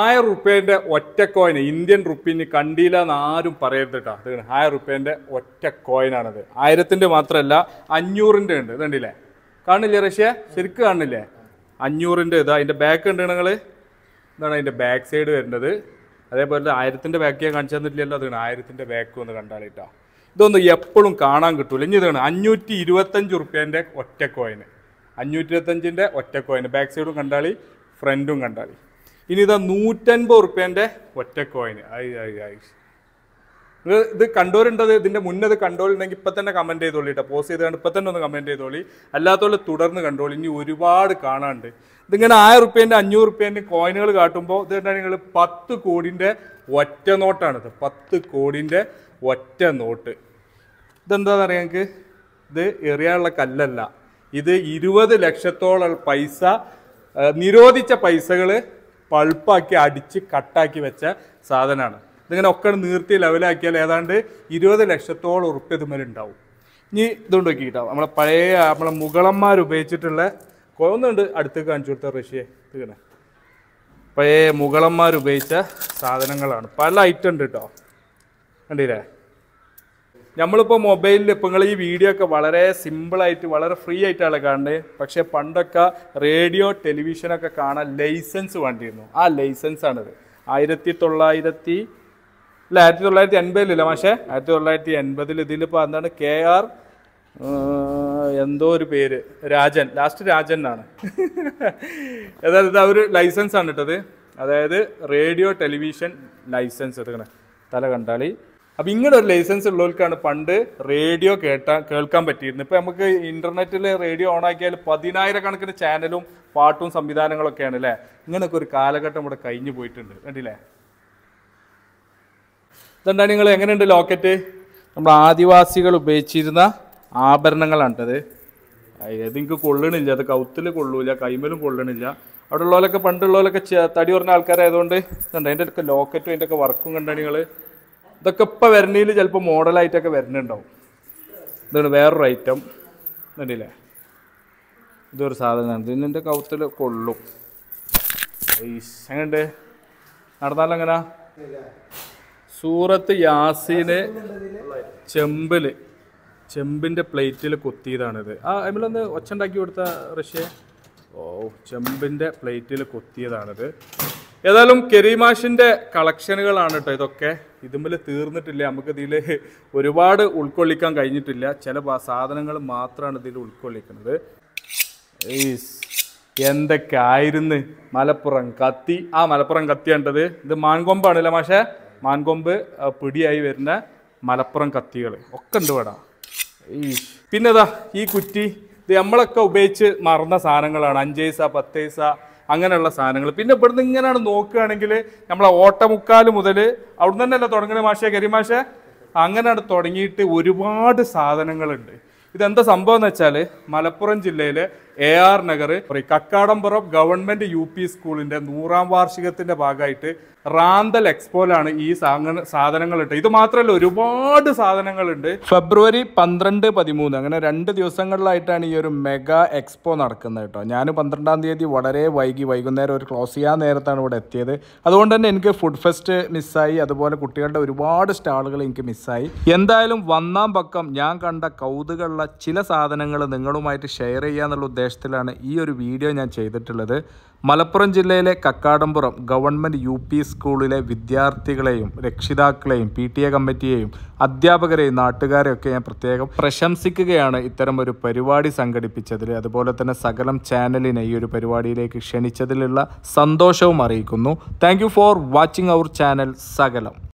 ആയിരം റുപ്യേൻ്റെ ഒറ്റ കോയിന് ഇന്ത്യൻ റുപ്പിന് കണ്ടില്ല എന്ന് ആരും പറയരുത് കേട്ടോ അത് ആയിരം റുപ്യേൻ്റെ ഒറ്റ കോയിനാണത് ആയിരത്തിൻ്റെ മാത്രമല്ല അഞ്ഞൂറിൻ്റെ ഉണ്ട് ഇതുണ്ടല്ലേ കാണില്ലേ റഷ്യ ശരിക്കും കാണില്ലേ അഞ്ഞൂറിൻ്റെ ഇതാ അതിൻ്റെ ബാക്ക് ഉണ്ട് നിങ്ങൾ ഇതാണ് അതിൻ്റെ ബാക്ക് സൈഡ് വരുന്നത് അതേപോലെ ആയിരത്തിൻ്റെ ബാക്ക് ഞാൻ കാണിച്ചു തന്നിട്ടില്ലല്ലോ അതാണ് ആയിരത്തിൻ്റെ ബാക്ക് ഒന്ന് കണ്ടാലിട്ടാ ഇതൊന്നും എപ്പോഴും കാണാൻ കിട്ടൂല ഇനി ഇതാണ് അഞ്ഞൂറ്റി ഇരുപത്തഞ്ച് റുപ്യേൻ്റെ ഒറ്റ കോയിന് അഞ്ഞൂറ്റി ഇരുപത്തഞ്ചിൻ്റെ ഒറ്റ കോയിന് ബാക്ക് സൈഡും കണ്ടാളി ഫ്രണ്ടും കണ്ടാളി ഇനി ഇതാ നൂറ്റൻപത് ഉറുപ്പ്യൻ്റെ ഒറ്റ കോയിന് ഐ ഐ ഐ ഇത് കണ്ടോരുണ്ടത് ഇതിൻ്റെ മുന്നേ ഇത് കണ്ടോളുണ്ടെങ്കിൽ ഇപ്പം തന്നെ കമൻറ്റ് ചെയ്തോളി കേട്ടോ പോസ്റ്റ് ചെയ്ത് കണ്ട് ഇപ്പം തന്നെ ഒന്ന് കമൻറ്റ് ചെയ്തോളി അല്ലാത്തോളം തുടർന്ന് കണ്ടോളി ഇനി ഒരുപാട് കാണാണ്ട് ഇതിങ്ങനെ ആയിരം റുപ്യേൻ്റെ അഞ്ഞൂറ് റുപ്യേൻ്റെ കോയിനുകൾ കാട്ടുമ്പോൾ ഇത് കണ്ടാൽ നിങ്ങൾ പത്ത് കോടിൻ്റെ ഒറ്റ നോട്ടാണിത് പത്ത് കോടിൻ്റെ ഒറ്റ നോട്ട് ഇതെന്താണെന്ന് അറിയാം നിങ്ങൾക്ക് ഇത് എറിയാനുള്ള കല്ലല്ല ഇത് ഇരുപത് ലക്ഷത്തോളം പൈസ നിരോധിച്ച പൈസകൾ പൾപ്പാക്കി അടിച്ച് കട്ടാക്കി വെച്ച സാധനമാണ് ഇതിങ്ങനെ ഒക്കെ നീർത്തി ലെവലാക്കിയാൽ ഏതാണ്ട് ഇരുപത് ലക്ഷത്തോളം ഉറുപ്പ്യ ഉണ്ടാവും ഇനി ഇതുകൊണ്ട് നോക്കിയിട്ടാവും നമ്മളെ പഴയ നമ്മളെ മുഗളന്മാർ ഉപയോഗിച്ചിട്ടുള്ള ഒന്നുണ്ട് അടുത്ത് കാണിച്ചു കൊടുത്ത റഷ്യയെ ഇതിങ്ങനെ പഴയ മുഗളന്മാർ ഉപയോഗിച്ച സാധനങ്ങളാണ് പല ഐറ്റം ഉണ്ട് കേട്ടോ കണ്ടില്ലേ നമ്മളിപ്പോൾ മൊബൈലിൽ ഇപ്പോൾ നിങ്ങൾ ഈ വീഡിയോ ഒക്കെ വളരെ സിമ്പിളായിട്ട് വളരെ ഫ്രീ ആയിട്ടാണ് കാണേണ്ടത് പക്ഷേ പണ്ടൊക്കെ റേഡിയോ ടെലിവിഷനൊക്കെ കാണാൻ ലൈസൻസ് വേണ്ടിയിരുന്നു ആ ലൈസൻസാണിത് ആയിരത്തി തൊള്ളായിരത്തി അല്ല ആയിരത്തി തൊള്ളായിരത്തി എൺപതിലില്ല പക്ഷേ ആയിരത്തി തൊള്ളായിരത്തി എൺപതിൽ ഇതിലിപ്പോൾ എന്താണ് കെ ആർ എന്തോ ഒരു പേര് രാജൻ ലാസ്റ്റ് രാജൻ എന്നാണ് അതായത് ഇത് ഒരു ആണ് ഇട്ടത് അതായത് റേഡിയോ ടെലിവിഷൻ ലൈസൻസ് എടുക്കണേ തല കണ്ടാളി അപ്പൊ ഇങ്ങനെ ഒരു ലൈസൻസ് ഉള്ളവർക്കാണ് പണ്ട് റേഡിയോ കേട്ടാ കേൾക്കാൻ പറ്റിയിരുന്നത് ഇപ്പൊ നമുക്ക് ഇന്റർനെറ്റിൽ റേഡിയോ ഓൺ ആക്കിയാൽ പതിനായിരക്കണക്കിന് ചാനലും പാട്ടും സംവിധാനങ്ങളൊക്കെയാണ് അല്ലെ ഇങ്ങനെയൊക്കെ ഒരു കാലഘട്ടം ഇവിടെ കഴിഞ്ഞു പോയിട്ടുണ്ട് കണ്ടില്ലേ ഇതുണ്ടാ നിങ്ങൾ എങ്ങനെയുണ്ട് ലോക്കറ്റ് നമ്മൾ ആദിവാസികൾ ഉപയോഗിച്ചിരുന്ന ആഭരണങ്ങളാണ് അത് എനിക്ക് കൊള്ളണില്ല അത് കൗത്തിൽ കൊള്ളൂല കൈമലും കൊള്ളണില്ല അവിടെ ഉള്ളവരൊക്കെ പണ്ടുള്ളവരൊക്കെ തടി പറഞ്ഞ ആൾക്കാരായതുകൊണ്ട് ഇതുണ്ട് അതിൻ്റെ ഒക്കെ ലോക്കറ്റും അതിൻ്റെ ഒക്കെ വർക്കും കണ്ടാണ് നിങ്ങൾ ഇതൊക്കെ ഇപ്പോൾ വരണയിൽ ചിലപ്പോൾ മോഡലായിട്ടൊക്കെ വരുന്നുണ്ടാവും ഇതാണ് വേറൊരു ഐറ്റം കണ്ടില്ലേ ഇതൊരു സാധനമാണ് ഇതിൻ്റെ കൗത്തിൽ കൊള്ളും എങ്ങനെയുണ്ട് നടന്നാലും എങ്ങനെ സൂറത്ത് യാസീന് ചെമ്പിൽ ചെമ്പിൻ്റെ പ്ലേറ്റിൽ കൊത്തിയതാണിത് ആ അതിലൊന്ന് ഒച്ചണ്ടാക്കി കൊടുത്ത റഷ്യ ഓ ചെമ്പിൻ്റെ പ്ലേറ്റിൽ കൊത്തിയതാണിത് ഏതായാലും കെരീമാഷിൻ്റെ കളക്ഷനുകളാണ് കേട്ടോ ഇതൊക്കെ ഇതുമ്പിൽ തീർന്നിട്ടില്ല നമുക്ക് ഇതിൽ ഒരുപാട് ഉൾക്കൊള്ളിക്കാൻ കഴിഞ്ഞിട്ടില്ല ചില സാധനങ്ങൾ മാത്രമാണ് ഇതിൽ ഉൾക്കൊള്ളിക്കുന്നത് എന്തൊക്കെ ആയിരുന്നു മലപ്പുറം കത്തി ആ മലപ്പുറം കത്തി കണ്ടത് ഇത് മാൻകൊമ്പാണല്ലേ മാഷെ മാൻകൊമ്പ് പിടിയായി വരുന്ന മലപ്പുറം കത്തികൾ ഒക്കെ ഉണ്ട് വേടാ പിന്നെതാ ഈ കുറ്റി ഇത് നമ്മളൊക്കെ ഉപയോഗിച്ച് മറന്ന സാധനങ്ങളാണ് അഞ്ച് പൈസ പത്ത് പൈസ അങ്ങനെയുള്ള സാധനങ്ങൾ പിന്നെ ഇവിടുന്ന് ഇങ്ങനെയാണ് നോക്കുകയാണെങ്കിൽ നമ്മളെ ഓട്ടമുക്കാൽ മുതൽ നിന്ന് തന്നെയല്ല തുടങ്ങുന്ന മാഷേ കരിമാഷെ അങ്ങനെയാണ് തുടങ്ങിയിട്ട് ഒരുപാട് സാധനങ്ങളുണ്ട് ഇതെന്താ സംഭവം എന്ന് വെച്ചാൽ മലപ്പുറം ജില്ലയിലെ A R Nagar Kakkadampuram government U P സ്കൂളിന്റെ നൂറാം വാർഷികത്തിന്റെ ഭാഗമായിട്ട് റാന്തൽ എക്സ്പോയിലാണ് ഈ സാധനങ്ങൾ ഇട്ട് ഇത് മാത്രമല്ല ഒരുപാട് സാധനങ്ങളുണ്ട് ഫെബ്രുവരി പന്ത്രണ്ട് പതിമൂന്ന് അങ്ങനെ രണ്ട് ദിവസങ്ങളിലായിട്ടാണ് ഈ ഒരു മെഗാ എക്സ്പോ നടക്കുന്നത് കേട്ടോ ഞാൻ പന്ത്രണ്ടാം തീയതി വളരെ വൈകി വൈകുന്നേരം ഒരു ക്ലോസ് ചെയ്യാൻ നേരത്താണ് ഇവിടെ എത്തിയത് അതുകൊണ്ട് തന്നെ എനിക്ക് ഫുഡ് ഫെസ്റ്റ് മിസ്സായി അതുപോലെ കുട്ടികളുടെ ഒരുപാട് സ്റ്റാളുകൾ എനിക്ക് മിസ്സായി എന്തായാലും വന്നാം പക്കം ഞാൻ കണ്ട കൗതുകളുള്ള ചില സാധനങ്ങൾ നിങ്ങളുമായിട്ട് ഷെയർ ചെയ്യാന്നുള്ള പ്രദേശത്തിലാണ് ഈ ഒരു വീഡിയോ ഞാൻ ചെയ്തിട്ടുള്ളത് മലപ്പുറം ജില്ലയിലെ കക്കാടംപുറം ഗവൺമെൻറ് യു പി സ്കൂളിലെ വിദ്യാർത്ഥികളെയും രക്ഷിതാക്കളെയും പി ടി എ കമ്മിറ്റിയെയും അധ്യാപകരെയും നാട്ടുകാരെയും ഒക്കെ ഞാൻ പ്രത്യേകം പ്രശംസിക്കുകയാണ് ഇത്തരം ഒരു പരിപാടി സംഘടിപ്പിച്ചതിൽ അതുപോലെ തന്നെ സകലം ചാനലിനെ ഈ ഒരു പരിപാടിയിലേക്ക് ക്ഷണിച്ചതിലുള്ള സന്തോഷവും അറിയിക്കുന്നു thank for watching our channel സകലം